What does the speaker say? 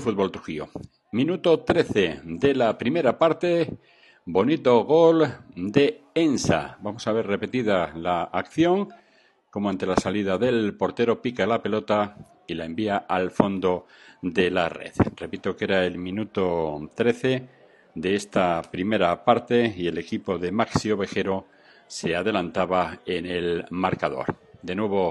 Fútbol Trujillo. Minuto 13 de la primera parte. Bonito gol de Ensa. Vamos a ver repetida la acción, como ante la salida del portero pica la pelota y la envía al fondo de la red. Repito que era el minuto 13 de esta primera parte y el equipo de Maxi Vejero se adelantaba en el marcador. De nuevo